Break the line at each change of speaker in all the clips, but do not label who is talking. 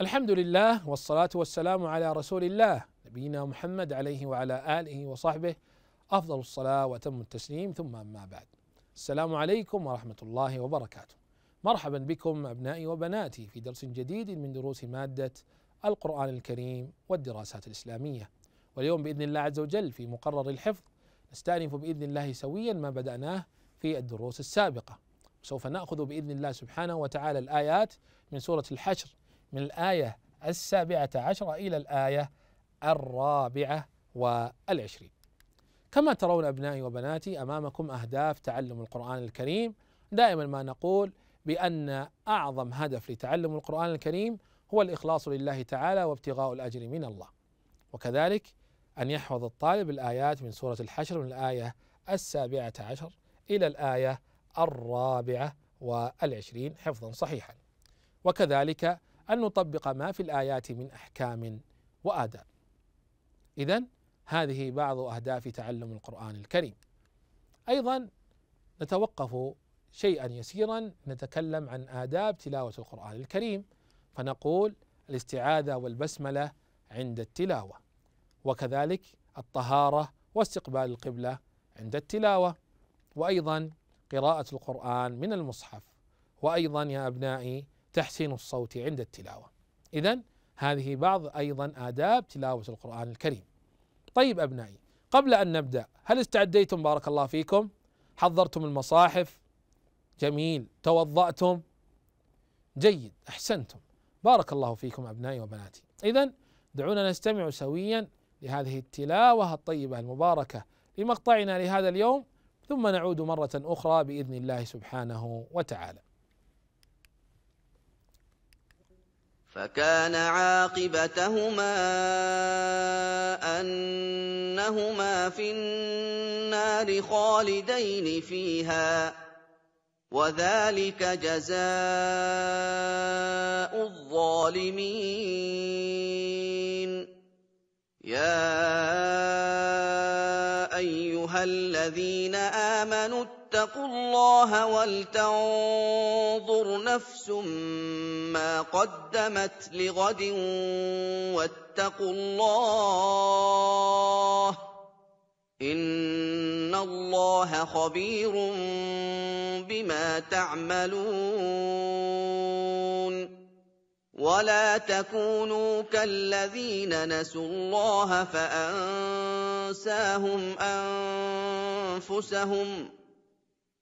الحمد لله والصلاة والسلام على رسول الله نبينا محمد عليه وعلى آله وصحبه أفضل الصلاة وأتم التسليم ثم أما بعد السلام عليكم ورحمة الله وبركاته مرحبا بكم أبنائي وبناتي في درس جديد من دروس مادة القرآن الكريم والدراسات الإسلامية واليوم بإذن الله عز وجل في مقرر الحفظ نستأنف بإذن الله سويا ما بدأناه في الدروس السابقة سوف نأخذ بإذن الله سبحانه وتعالى الآيات من سورة الحشر من الآية السابعة عشرة إلى الآية الرابعة والعشرين كما ترون أبنائي وبناتي أمامكم أهداف تعلم القرآن الكريم دائما ما نقول بأن أعظم هدف لتعلم القرآن الكريم هو الإخلاص لله تعالى وابتغاء الأجر من الله وكذلك أن يحفظ الطالب الآيات من سورة الحشر من الآية السابعة عشر إلى الآية الرابعة والعشرين حفظا صحيحا وكذلك أن نطبق ما في الآيات من أحكام وآداب إذا هذه بعض أهداف تعلم القرآن الكريم أيضا نتوقف شيئا يسيرا نتكلم عن آداب تلاوة القرآن الكريم فنقول الاستعاذة والبسملة عند التلاوة وكذلك الطهارة واستقبال القبلة عند التلاوة وأيضا قراءة القرآن من المصحف وأيضا يا أبنائي تحسين الصوت عند التلاوة إذا هذه بعض أيضا آداب تلاوة القرآن الكريم طيب أبنائي قبل أن نبدأ هل استعديتم بارك الله فيكم حضرتم المصاحف جميل توضأتم جيد أحسنتم بارك الله فيكم أبنائي وبناتي إذا دعونا نستمع سويا لهذه التلاوة الطيبة المباركة لمقطعنا لهذا اليوم ثم نعود مرة أخرى بإذن الله سبحانه وتعالى
فكان عاقبتهما انهما في النار خالدين فيها وذلك جزاء الظالمين يا ايها الذين امنوا اتقوا الله ولتنظر نفس ما قدمت لغد واتقوا الله ان الله خبير بما تعملون ولا تكونوا كالذين نسوا الله فانساهم انفسهم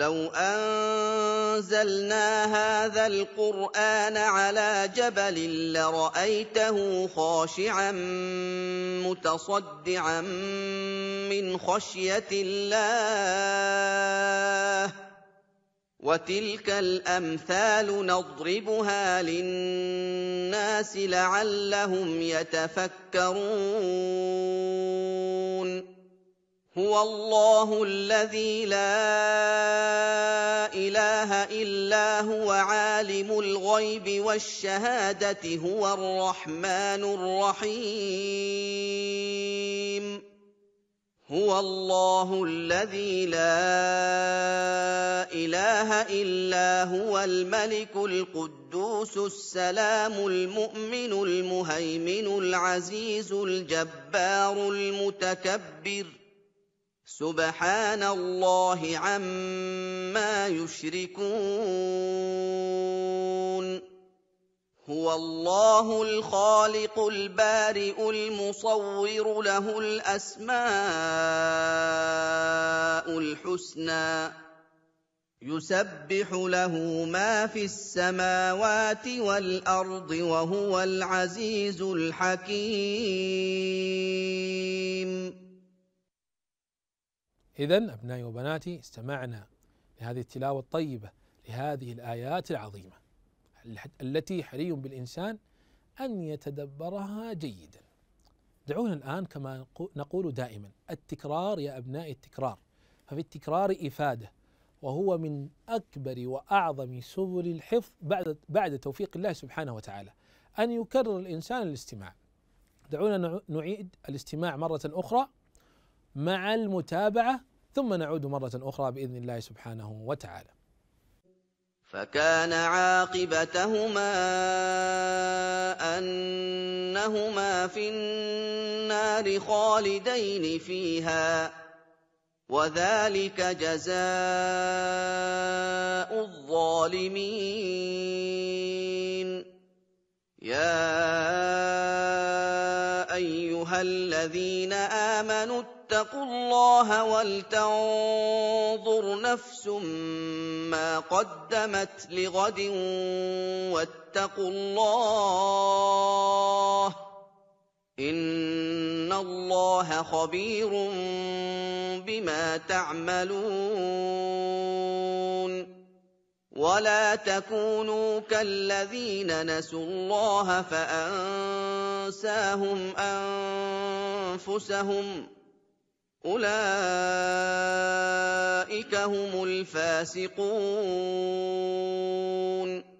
لو انزلنا هذا القران على جبل لرايته خاشعا متصدعا من خشيه الله وتلك الامثال نضربها للناس لعلهم يتفكرون هو الله الذي لا اله الا هو عالم الغيب والشهاده هو الرحمن الرحيم هو الله الذي لا اله الا هو الملك القدوس السلام المؤمن المهيمن العزيز الجبار المتكبر سبحان الله عما يشركون هو الله الخالق البارئ المصور له الاسماء الحسنى يسبح له ما في السماوات والارض وهو العزيز الحكيم
إذا أبنائي وبناتي استمعنا لهذه التلاوة الطيبة لهذه الآيات العظيمة التي حري بالإنسان أن يتدبرها جيدا دعونا الآن كما نقول دائما التكرار يا أبنائي التكرار ففي التكرار إفادة وهو من أكبر وأعظم سبل الحفظ بعد بعد توفيق الله سبحانه وتعالى أن يكرر الإنسان الاستماع دعونا نعيد الاستماع مرة أخرى مع المتابعة ثم نعود مرة أخرى بإذن الله سبحانه وتعالى
فكان عاقبتهما أنهما في النار خالدين فيها وذلك جزاء الظالمين يا ايها الذين امنوا اتقوا الله ولتنظر نفس ما قدمت لغد واتقوا الله ان الله خبير بما تعملون ولا تكونوا كالذين نسوا الله فانساهم انفسهم اولئك هم الفاسقون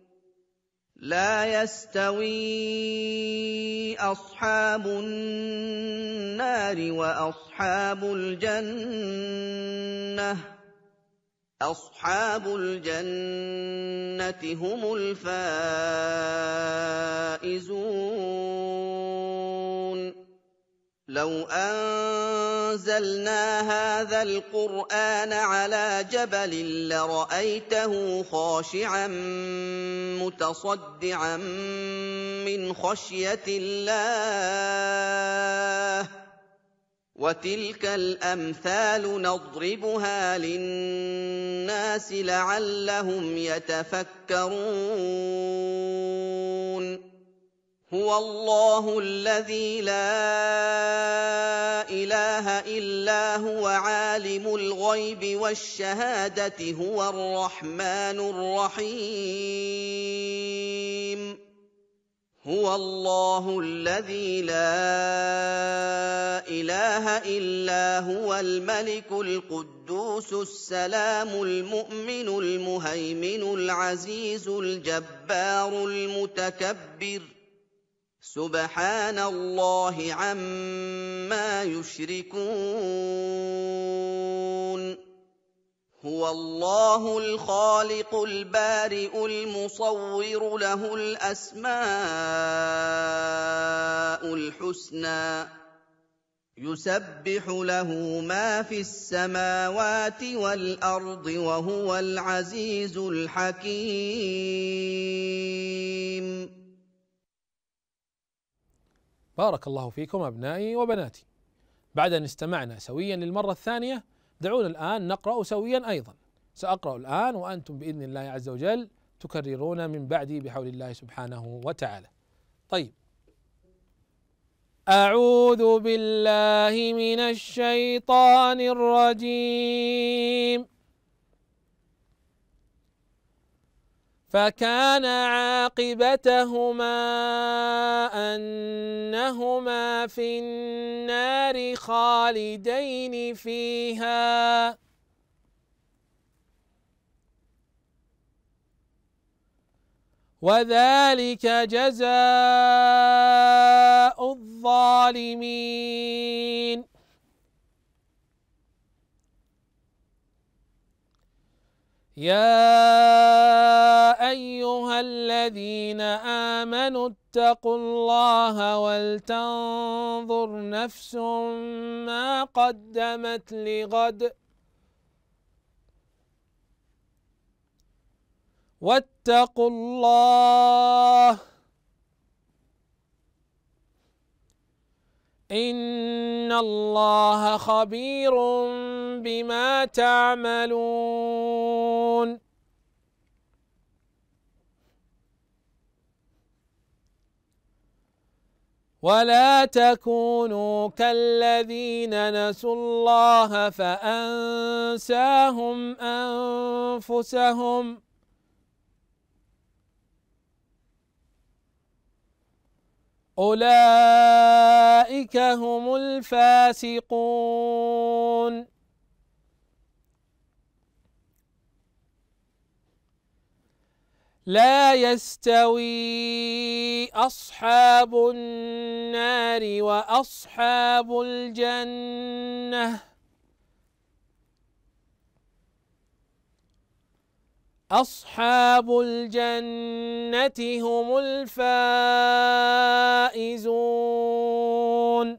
لا يستوي اصحاب النار واصحاب الجنه أصحاب الجنة هم الفائزون لو أنزلنا هذا القرآن على جبل لرأيته خاشعا متصدعا من خشية الله وتلك الامثال نضربها للناس لعلهم يتفكرون هو الله الذي لا اله الا هو عالم الغيب والشهاده هو الرحمن الرحيم هو الله الذي لا اله الا هو الملك القدوس السلام المؤمن المهيمن العزيز الجبار المتكبر سبحان الله عما يشركون هو الله الخالق البارئ المصور له الاسماء الحسنى يسبح له ما في السماوات والارض وهو العزيز الحكيم بارك
الله فيكم ابنائي وبناتي بعد ان استمعنا سويا للمره الثانيه دعونا الآن نقرأ سويا أيضا سأقرأ الآن وأنتم بإذن الله عز وجل تكررون من بعدي بحول الله سبحانه وتعالى طيب أعوذ بالله من الشيطان الرجيم فكان عاقبتهما أنهما في النار خالدين فيها وذلك جزاء الظالمين يا أيها الذين آمنوا اتقوا الله ولتنظر نفس ما قدمت لغد واتقوا الله إن الله خبير بما تعملون ولا تكونوا كالذين نسوا الله فأنساهم أنفسهم أولئك هم الفاسقون لا يستوي أصحاب النار وأصحاب الجنة أصحاب الجنة هم الفائزون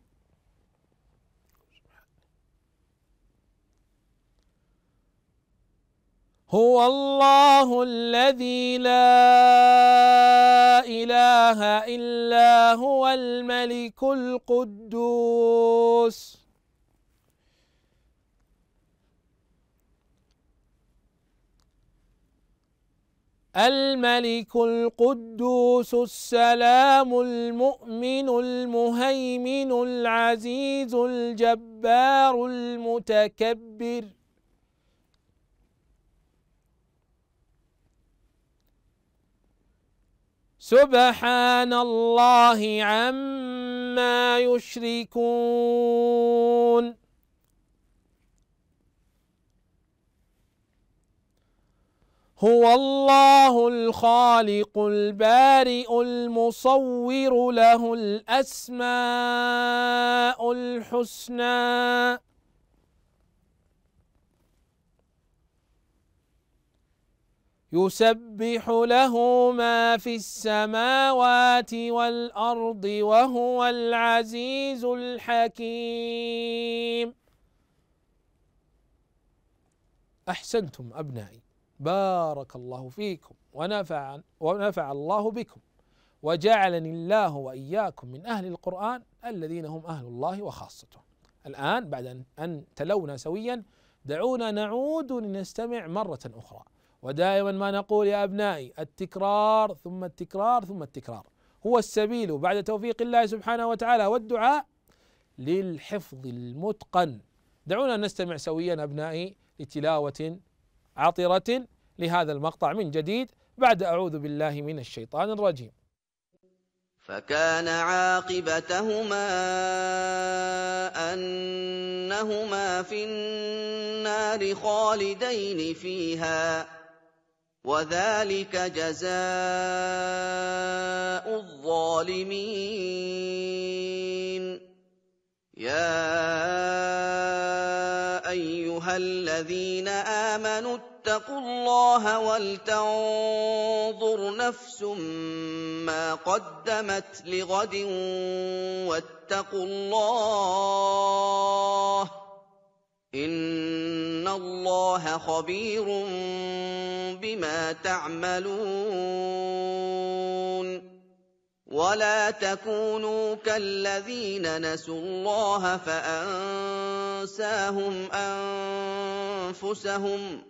هو الله الذي لا إله إلا هو الملك القدوس الملك القدوس السلام المؤمن المهيمن العزيز الجبار المتكبر سبحان الله عما يشركون هو الله الخالق البارئ المصور له الأسماء الحسنى يسبح له ما في السماوات والأرض وهو العزيز الحكيم أحسنتم أبنائي بارك الله فيكم ونفع, ونفع الله بكم وجعلني الله وإياكم من أهل القرآن الذين هم أهل الله وخاصته الآن بعد أن تلونا سويا دعونا نعود لنستمع مرة أخرى ودائما ما نقول يا أبنائي التكرار ثم التكرار ثم التكرار هو السبيل بعد توفيق الله سبحانه وتعالى والدعاء للحفظ المتقن دعونا نستمع سويا أبنائي لتلاوة عطرة لهذا المقطع من جديد بعد أعوذ بالله من الشيطان الرجيم
فكان عاقبتهما أنهما في النار خالدين فيها وذلك جزاء الظالمين يا ايها الذين امنوا اتقوا الله ولتنظر نفس ما قدمت لغد واتقوا الله إِنَّ اللَّهَ خَبِيرٌ بِمَا تَعْمَلُونَ ولا تكونوا كالذين نسوا الله فانساهم انفسهم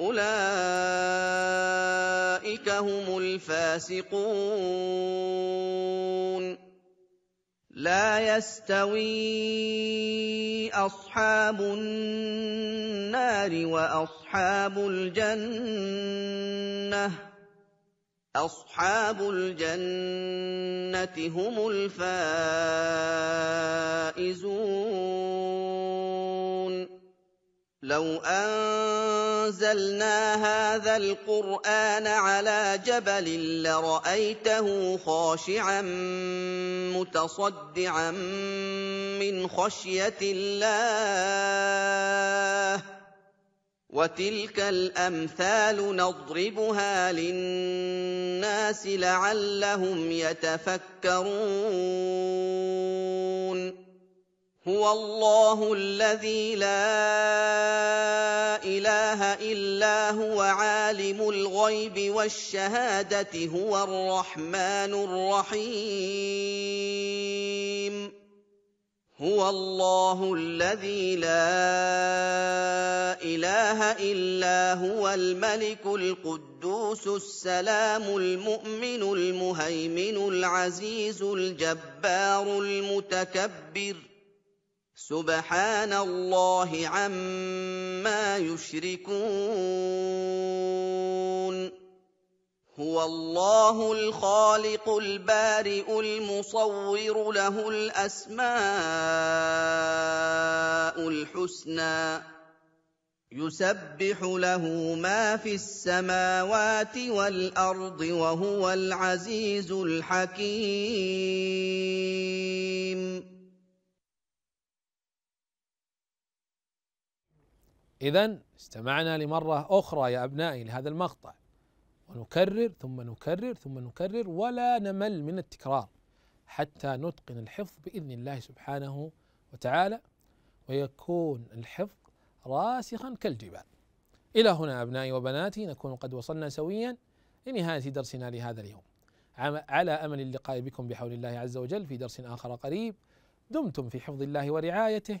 اولئك هم الفاسقون لا يستوي اصحاب النار واصحاب الجنه اصحاب الجنه هم الفائزون لو ان انزلنا هذا القران على جبل لرايته خاشعا متصدعا من خشيه الله وتلك الامثال نضربها للناس لعلهم يتفكرون هو الله الذي لا اله الا هو عالم الغيب والشهاده هو الرحمن الرحيم هو الله الذي لا اله الا هو الملك القدوس السلام المؤمن المهيمن العزيز الجبار المتكبر سبحان الله عما يشركون هو الله الخالق البارئ المصور له الاسماء الحسنى يسبح له ما في السماوات والارض وهو العزيز الحكيم
إذا استمعنا لمرة أخرى يا أبنائي لهذا المقطع ونكرر ثم نكرر ثم نكرر ولا نمل من التكرار حتى نتقن الحفظ بإذن الله سبحانه وتعالى ويكون الحفظ راسخا كالجبال إلى هنا أبنائي وبناتي نكون قد وصلنا سويا لنهاية درسنا لهذا اليوم على أمل اللقاء بكم بحول الله عز وجل في درس آخر قريب دمتم في حفظ الله ورعايته